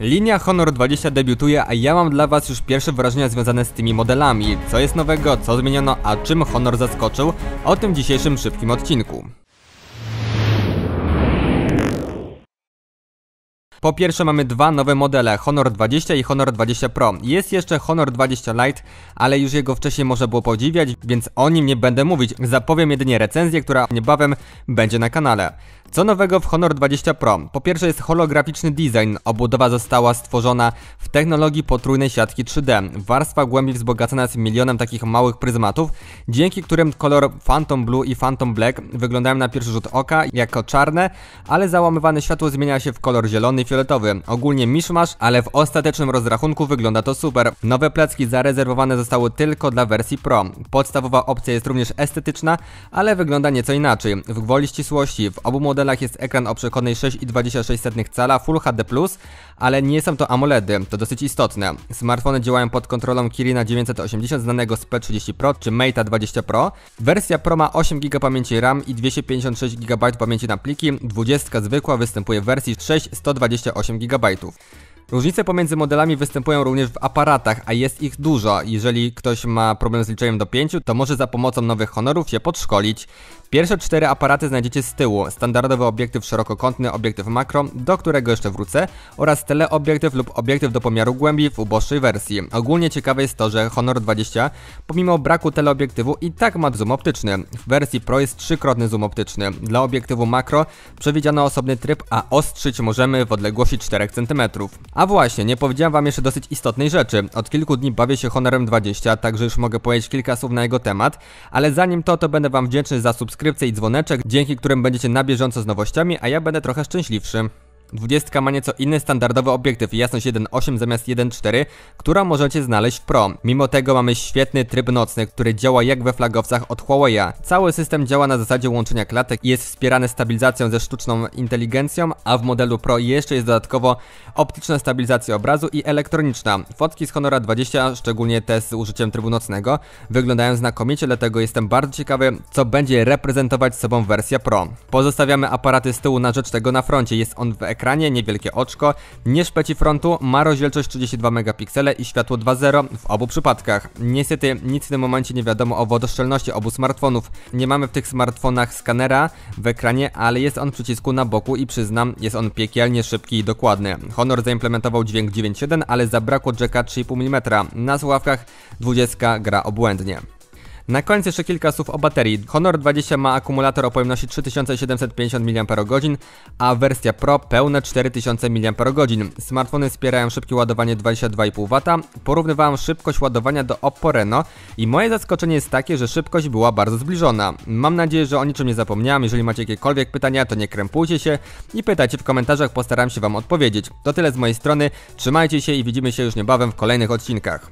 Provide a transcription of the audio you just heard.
Linia Honor 20 debiutuje, a ja mam dla Was już pierwsze wrażenia związane z tymi modelami. Co jest nowego, co zmieniono, a czym Honor zaskoczył? O tym dzisiejszym szybkim odcinku. Po pierwsze mamy dwa nowe modele, Honor 20 i Honor 20 Pro. Jest jeszcze Honor 20 Lite, ale już jego wcześniej można było podziwiać, więc o nim nie będę mówić. Zapowiem jedynie recenzję, która niebawem będzie na kanale. Co nowego w Honor 20 Pro? Po pierwsze jest holograficzny design. Obudowa została stworzona w technologii potrójnej siatki 3D. Warstwa głębi wzbogacana jest milionem takich małych pryzmatów, dzięki którym kolor Phantom Blue i Phantom Black wyglądają na pierwszy rzut oka jako czarne, ale załamywane światło zmienia się w kolor zielony i fioletowy. Ogólnie miszmasz, ale w ostatecznym rozrachunku wygląda to super. Nowe plecki zarezerwowane zostały tylko dla wersji Pro. Podstawowa opcja jest również estetyczna, ale wygląda nieco inaczej. W gwoli ścisłości w obu modelach modelach jest ekran o przekątnej 6,26 cala Full HD+, ale nie są to AMOLEDy, to dosyć istotne. Smartfony działają pod kontrolą Kirina 980 znanego z P30 Pro czy Mate 20 Pro. Wersja Pro ma 8 GB pamięci RAM i 256 GB pamięci na pliki, 20 zwykła występuje w wersji 6128 GB. Różnice pomiędzy modelami występują również w aparatach, a jest ich dużo. Jeżeli ktoś ma problem z liczeniem do 5, to może za pomocą nowych honorów się podszkolić. Pierwsze cztery aparaty znajdziecie z tyłu, standardowy obiektyw szerokokątny, obiektyw makro, do którego jeszcze wrócę, oraz teleobiektyw lub obiektyw do pomiaru głębi w uboższej wersji. Ogólnie ciekawe jest to, że Honor 20 pomimo braku teleobiektywu i tak ma zoom optyczny. W wersji Pro jest trzykrotny zoom optyczny. Dla obiektywu makro przewidziano osobny tryb, a ostrzyć możemy w odległości 4 cm. A właśnie, nie powiedziałem wam jeszcze dosyć istotnej rzeczy. Od kilku dni bawię się Honorem 20, także już mogę powiedzieć kilka słów na jego temat, ale zanim to, to będę wam wdzięczny za subskrypcję subskrypcję i dzwoneczek, dzięki którym będziecie na bieżąco z nowościami, a ja będę trochę szczęśliwszy. 20 ma nieco inny standardowy obiektyw jasność 1.8 zamiast 1.4, która możecie znaleźć w Pro. Mimo tego mamy świetny tryb nocny, który działa jak we flagowcach od Huawei. Cały system działa na zasadzie łączenia klatek i jest wspierany stabilizacją ze sztuczną inteligencją, a w modelu Pro jeszcze jest dodatkowo optyczna stabilizacja obrazu i elektroniczna. Fotki z Honora 20, szczególnie te z użyciem trybu nocnego, wyglądają znakomicie, dlatego jestem bardzo ciekawy, co będzie reprezentować sobą wersja Pro. Pozostawiamy aparaty z tyłu na rzecz tego na froncie, jest on w ekranie ekranie, niewielkie oczko, nie szpeci frontu, ma rozdzielczość 32 megapiksele i światło 2.0 w obu przypadkach. Niestety nic w tym momencie nie wiadomo o wodoszczelności obu smartfonów. Nie mamy w tych smartfonach skanera w ekranie, ale jest on w przycisku na boku i przyznam, jest on piekielnie szybki i dokładny. Honor zaimplementował dźwięk 9.7, ale zabrakło jacka 3,5 mm. Na słuchawkach 20 gra obłędnie. Na końcu jeszcze kilka słów o baterii. Honor 20 ma akumulator o pojemności 3750 mAh, a wersja Pro pełne 4000 mAh. Smartfony wspierają szybkie ładowanie 22,5 W. Porównywałem szybkość ładowania do Oppo Reno i moje zaskoczenie jest takie, że szybkość była bardzo zbliżona. Mam nadzieję, że o niczym nie zapomniałem. Jeżeli macie jakiekolwiek pytania, to nie krępujcie się i pytajcie w komentarzach, postaram się Wam odpowiedzieć. To tyle z mojej strony, trzymajcie się i widzimy się już niebawem w kolejnych odcinkach.